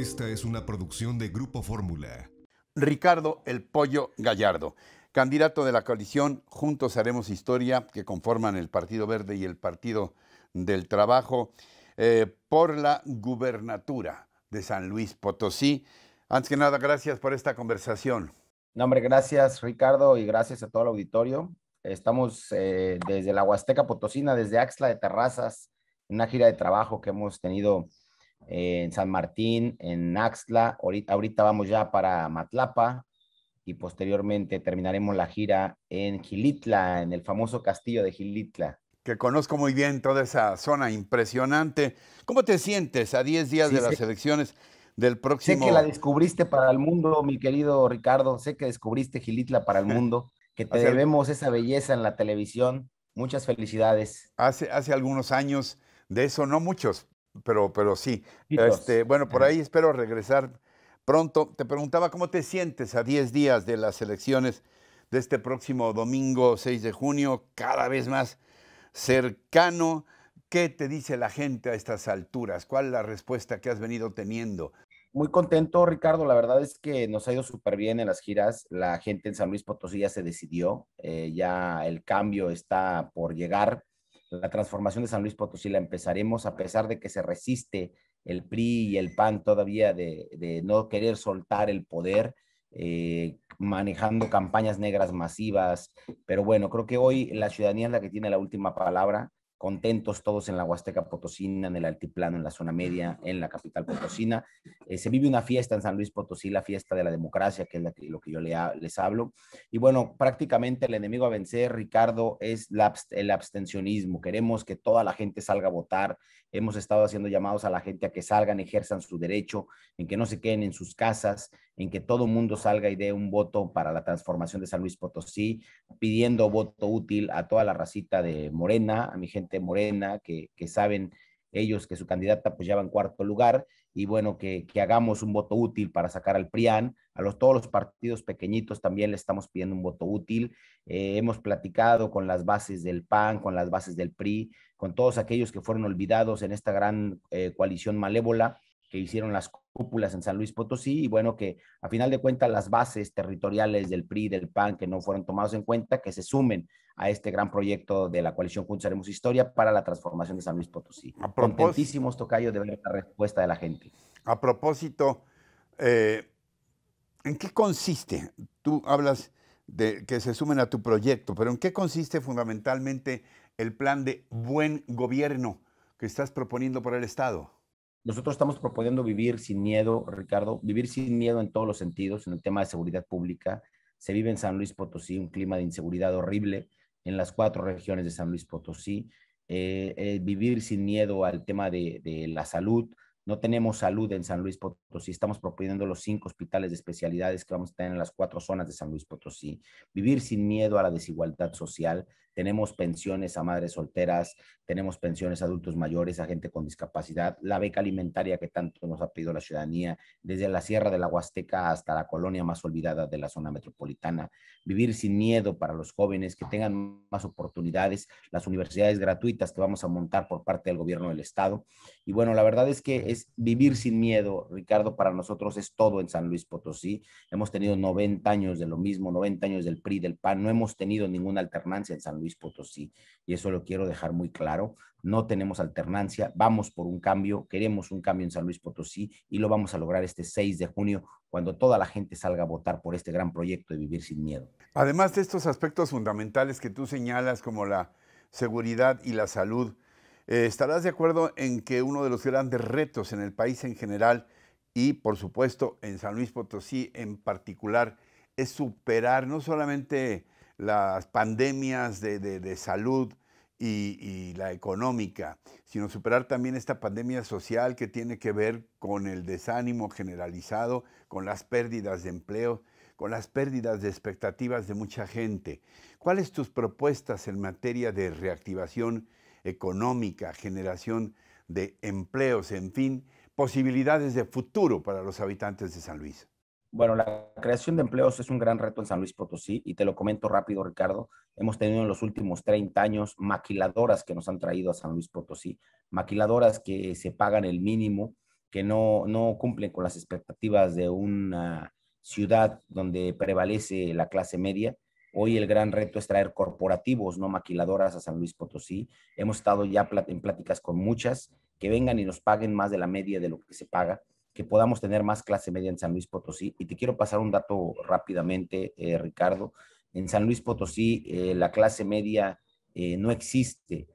Esta es una producción de Grupo Fórmula. Ricardo El Pollo Gallardo, candidato de la coalición Juntos Haremos Historia, que conforman el Partido Verde y el Partido del Trabajo, eh, por la gubernatura de San Luis Potosí. Antes que nada, gracias por esta conversación. No, hombre, gracias Ricardo y gracias a todo el auditorio. Estamos eh, desde la Huasteca Potosina, desde Axla de Terrazas, en una gira de trabajo que hemos tenido en San Martín, en Axtla, ahorita, vamos ya para Matlapa y posteriormente terminaremos la gira en Gilitla, en el famoso castillo de Gilitla. Que conozco muy bien toda esa zona impresionante. ¿Cómo te sientes a 10 días de las elecciones del próximo? Sé que la descubriste para el mundo, mi querido Ricardo, sé que descubriste Gilitla para el mundo, que te debemos esa belleza en la televisión. Muchas felicidades. Hace, hace algunos años de eso, no muchos, pero, pero sí. Este, bueno, por ahí espero regresar pronto. Te preguntaba cómo te sientes a 10 días de las elecciones de este próximo domingo 6 de junio, cada vez más cercano. ¿Qué te dice la gente a estas alturas? ¿Cuál es la respuesta que has venido teniendo? Muy contento, Ricardo. La verdad es que nos ha ido súper bien en las giras. La gente en San Luis Potosí ya se decidió. Eh, ya el cambio está por llegar la transformación de San Luis Potosí la empezaremos a pesar de que se resiste el PRI y el PAN todavía de, no querer soltar el poder, eh, manejando campañas negras masivas. Pero bueno, creo que hoy la ciudadanía es la que tiene la última palabra contentos todos en la Huasteca Potosina, en el Altiplano, en la zona media, en la capital Potosina. Eh, se vive una fiesta en San Luis Potosí, la fiesta de la democracia, que es lo que yo les hablo. Y bueno, prácticamente el enemigo a vencer, Ricardo, es el abstencionismo. Queremos que toda la gente salga a votar. Hemos estado haciendo llamados a la gente a que salgan, ejerzan su derecho, en que no se queden en sus casas, en que todo mundo salga y dé un voto para la transformación de San Luis Potosí, pidiendo voto útil a toda la racita de Morena, a mi gente morena que, saben ellos que su candidata pues en cuarto lugar y bueno, que, hagamos un voto útil para sacar al PRIAN. A los, todos los partidos pequeñitos también le estamos pidiendo un voto útil. Eh, hemos platicado con las bases del PAN, con las bases del PRI, con todos aquellos que fueron olvidados en esta gran eh, coalición malévola que hicieron las cúpulas en San Luis Potosí y bueno, que a final de cuentas las bases territoriales del PRI, del PAN, que no fueron tomados en cuenta, que se sumen a este gran proyecto de la coalición Juntos Haremos Historia para la transformación de San Luis Potosí. A Contentísimos, Tocayo, de ver la respuesta de la gente. A propósito, eh, ¿en qué consiste? Tú hablas de que se sumen a tu proyecto, pero ¿en qué consiste fundamentalmente el plan de buen gobierno que estás proponiendo para el Estado? Nosotros estamos proponiendo vivir sin miedo, Ricardo, vivir sin miedo en todos los sentidos, en el tema de seguridad pública. Se vive en San Luis Potosí un clima de inseguridad horrible en las cuatro regiones de San Luis Potosí. Eh, eh, vivir sin miedo al tema de, de la salud, no tenemos salud en San Luis Potosí. Estamos proponiendo los cinco hospitales de especialidades que vamos a tener en las cuatro zonas de San Luis Potosí. Vivir sin miedo a la desigualdad social, tenemos pensiones a madres solteras, tenemos pensiones a adultos mayores, a gente con discapacidad, la beca alimentaria que tanto nos ha pedido la ciudadanía, desde la Sierra de la Huasteca hasta la colonia más olvidada de la zona metropolitana, vivir sin miedo para los jóvenes, que tengan más oportunidades, las universidades gratuitas que vamos a montar por parte del gobierno del Estado. Y bueno, la verdad es que es vivir sin miedo, Ricardo, para nosotros es todo en San Luis Potosí. Hemos tenido 90 años de lo mismo, 90 años del PRI, del PAN, no hemos tenido ninguna alternancia en San Luis Potosí. Y eso lo quiero dejar muy claro. No tenemos alternancia, vamos por un cambio, queremos un cambio en San Luis Potosí y lo vamos a lograr este 6 de junio cuando toda la gente salga a votar por este gran proyecto de vivir sin miedo. Además de estos aspectos fundamentales que tú señalas como la seguridad y la salud, eh, estarás de acuerdo en que uno de los grandes retos en el país en general y por supuesto en San Luis Potosí en particular es superar no solamente las pandemias de, salud y, y, la económica, sino superar también esta pandemia social que tiene que ver con el desánimo generalizado, con las pérdidas de empleo, con las pérdidas de expectativas de mucha gente. ¿Cuáles tus propuestas en materia de reactivación económica, generación de empleos, en fin, posibilidades de futuro para los habitantes de San Luis? Bueno, la creación de empleos es un gran reto en San Luis Potosí y te lo comento rápido, Ricardo. Hemos tenido en los últimos 30 años maquiladoras que nos han traído a San Luis Potosí, maquiladoras que se pagan el mínimo, que no, no cumplen con las expectativas de una ciudad donde prevalece la clase media. Hoy el gran reto es traer corporativos, no maquiladoras, a San Luis Potosí. Hemos estado ya en pláticas con muchas que vengan y nos paguen más de la media de lo que se paga que podamos tener más clase media en San Luis Potosí. Y te quiero pasar un dato rápidamente, eh, Ricardo. En San Luis Potosí eh, la clase media eh, no existe.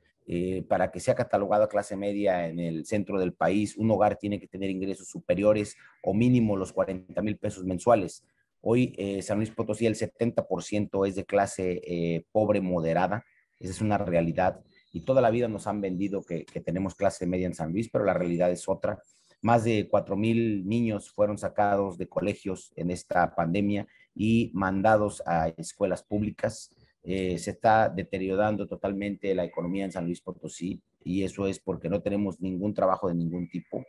para que sea catalogada clase media en el centro del país, un hogar tiene que tener ingresos superiores o mínimo los 40 mil pesos mensuales. Hoy San Luis Potosí el 70% es de clase pobre moderada, esa es una realidad. Y toda la vida nos han vendido que tenemos clase media en San Luis, pero la realidad es otra más de 4.000 niños fueron sacados de colegios en esta pandemia y mandados a escuelas públicas. Eh, se está deteriorando totalmente la economía en San Luis Potosí y eso es porque no tenemos ningún trabajo de ningún tipo,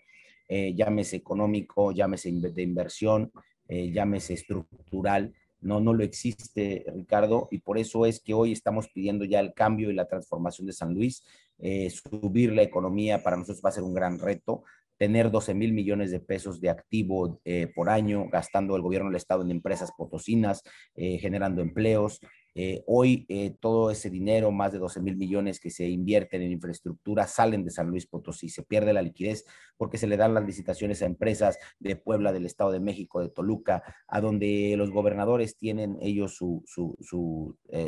eh, llámese económico, llámese de inversión, eh, llámese estructural. No, no lo existe, Ricardo, y por eso es que hoy estamos pidiendo ya el cambio y la transformación de San Luis. Eh, subir la economía para nosotros va a ser un gran reto tener 12 mil millones de pesos de activo eh, por año, gastando el gobierno del Estado en empresas potosinas, eh, generando empleos. Eh, hoy todo ese dinero, más de 12 mil millones que se invierten en infraestructura, salen de San Luis Potosí. Se pierde la liquidez porque se le dan las licitaciones a empresas de Puebla, del Estado de México, de Toluca, a donde los gobernadores tienen ellos su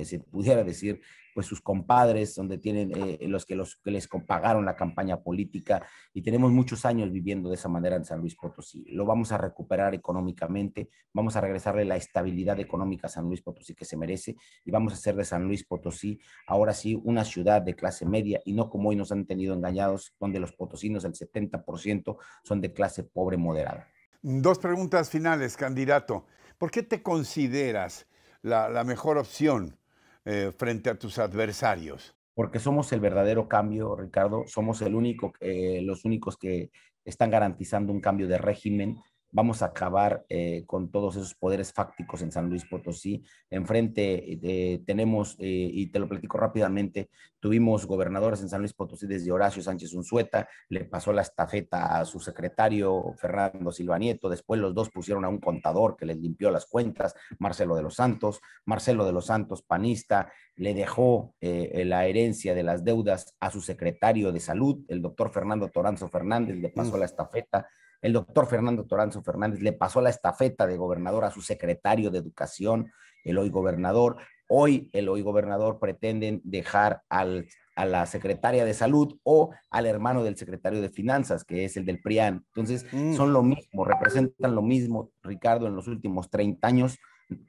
se pudiera decir, pues sus compadres, donde tienen eh, los, que los que les pagaron la campaña política y tenemos muchos años viviendo de esa manera en San Luis Potosí. Lo vamos a recuperar económicamente, vamos a regresarle la estabilidad económica a San Luis Potosí que se merece y vamos a hacer de San Luis Potosí ahora sí una ciudad de clase media y no como hoy nos han tenido engañados, donde los potosinos el 70% son de clase pobre moderada. Dos preguntas finales, candidato. ¿Por qué te consideras la, la mejor opción eh, frente a tus adversarios? Porque somos el verdadero cambio, Ricardo. Somos el único, eh, los únicos que están garantizando un cambio de régimen vamos a acabar eh, con todos esos poderes fácticos en San Luis Potosí. Enfrente eh, tenemos, eh, y te lo platico rápidamente, tuvimos gobernadores en San Luis Potosí desde Horacio Sánchez Unzueta, le pasó la estafeta a su secretario Fernando Silvanieto después los dos pusieron a un contador que les limpió las cuentas, Marcelo de los Santos, Marcelo de los Santos, panista, le dejó la herencia de las deudas a su secretario de salud, el doctor Fernando Toranzo Fernández, le pasó la estafeta el doctor Fernando Toranzo Fernández le pasó la estafeta de gobernador a su secretario de Educación, el hoy gobernador. Hoy el hoy gobernador pretenden dejar al, a la secretaria de Salud o al hermano del secretario de Finanzas, que es el del PRIAN. Entonces, mm. son lo mismo, representan lo mismo, Ricardo, en los últimos 30 años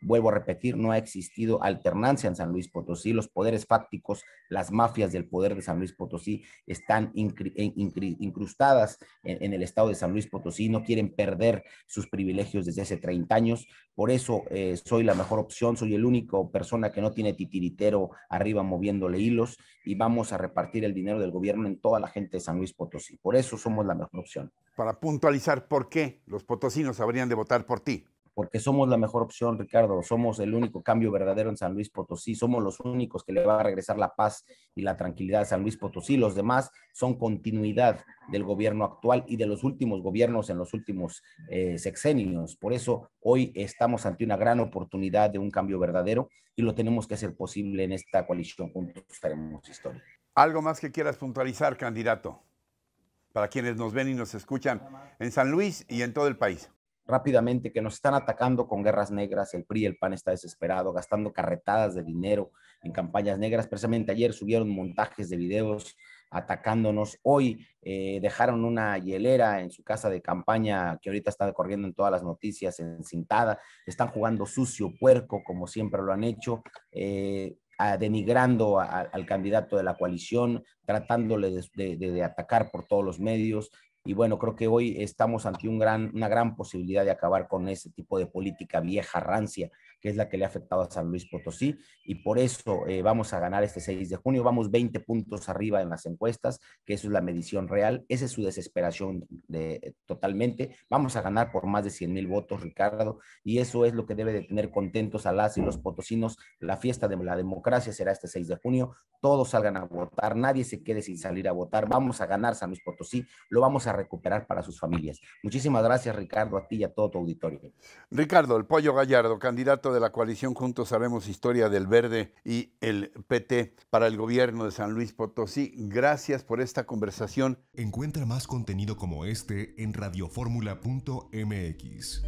Vuelvo a repetir, no ha existido alternancia en San Luis Potosí. Los poderes fácticos, las mafias del poder de San Luis Potosí están eh, incrustadas en, el estado de San Luis Potosí, no quieren perder sus privilegios desde hace 30 años. Por eso eh, soy la mejor opción, soy el único persona que no tiene titiritero arriba moviéndole hilos y vamos a repartir el dinero del gobierno en toda la gente de San Luis Potosí. Por eso somos la mejor opción. Para puntualizar, ¿por qué los potosinos habrían de votar por ti? porque somos la mejor opción, Ricardo, somos el único cambio verdadero en San Luis Potosí, somos los únicos que le va a regresar la paz y la tranquilidad a San Luis Potosí, los demás son continuidad del gobierno actual y de los últimos gobiernos en los últimos eh, sexenios. Por eso hoy estamos ante una gran oportunidad de un cambio verdadero y lo tenemos que hacer posible en esta coalición Juntos Haremos Historia. ¿Algo más que quieras puntualizar, candidato? Para quienes nos ven y nos escuchan en San Luis y en todo el país rápidamente que nos están atacando con guerras negras, el PRI, el PAN está desesperado, gastando carretadas de dinero en campañas negras. Precisamente ayer subieron montajes de videos atacándonos. Hoy eh, dejaron una hielera en su casa de campaña que ahorita está corriendo en todas las noticias, encintada. Están jugando sucio, puerco, como siempre lo han hecho, eh, denigrando al candidato de la coalición, tratándole de, atacar por todos los medios. Y bueno, creo que hoy estamos ante una gran posibilidad de acabar con ese tipo de política vieja, rancia, que es la que le ha afectado a San Luis Potosí, y por eso eh, vamos a ganar este 6 de junio, vamos 20 puntos arriba en las encuestas, que eso es la medición real, esa es su desesperación de, totalmente, vamos a ganar por más de 100 mil votos, Ricardo, y eso es lo que debe de tener contentos a las y los potosinos, la fiesta de la democracia será este 6 de junio, todos salgan a votar, nadie se quede sin salir a votar, vamos a ganar San Luis Potosí, lo vamos a recuperar para sus familias. Muchísimas gracias, Ricardo, a ti y a todo tu auditorio. Ricardo, el pollo gallardo, candidato de la coalición Juntos Sabemos Historia del Verde y el PT para el gobierno de San Luis Potosí. Gracias por esta conversación. Encuentra más contenido como este en radioformula.mx.